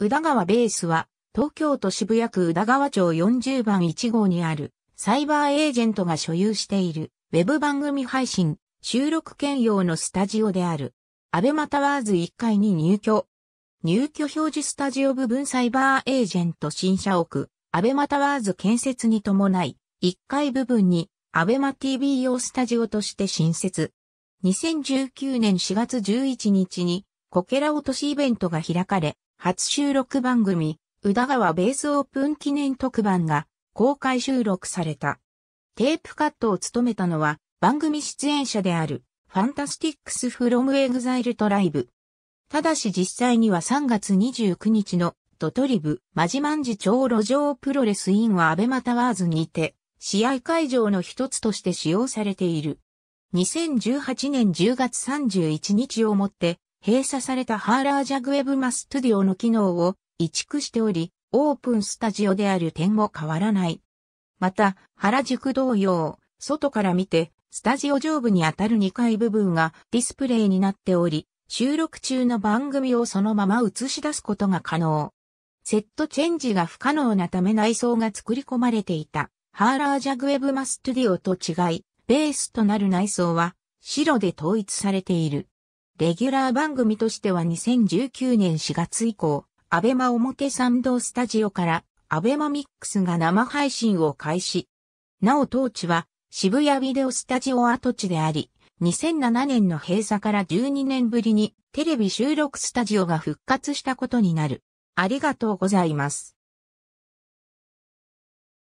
宇田川ベースは、東京都渋谷区宇田川町40番1号にある、サイバーエージェントが所有している、ウェブ番組配信、収録兼用のスタジオである、アベマタワーズ1階に入居。入居表示スタジオ部分サイバーエージェント新社屋、アベマタワーズ建設に伴い、1階部分に、アベマ TV 用スタジオとして新設。2019年4月11日に、こけら落としイベントが開かれ、初収録番組、宇田川ベースオープン記念特番が公開収録された。テープカットを務めたのは番組出演者であるファンタスティックスフロムエグザイルトライブ。ただし実際には3月29日のドトリブ、マジマンジ町路上プロレスインはアベマタワーズにて、試合会場の一つとして使用されている。2018年10月31日をもって、閉鎖されたハーラージャグウェブマストゥディオの機能を移築しており、オープンスタジオである点も変わらない。また、原宿同様、外から見て、スタジオ上部にあたる2階部分がディスプレイになっており、収録中の番組をそのまま映し出すことが可能。セットチェンジが不可能なため内装が作り込まれていた、ハーラージャグウェブマストゥディオと違い、ベースとなる内装は白で統一されている。レギュラー番組としては2019年4月以降、アベマ表参道スタジオからアベマミックスが生配信を開始。なお当地は渋谷ビデオスタジオ跡地であり、2007年の閉鎖から12年ぶりにテレビ収録スタジオが復活したことになる。ありがとうございます。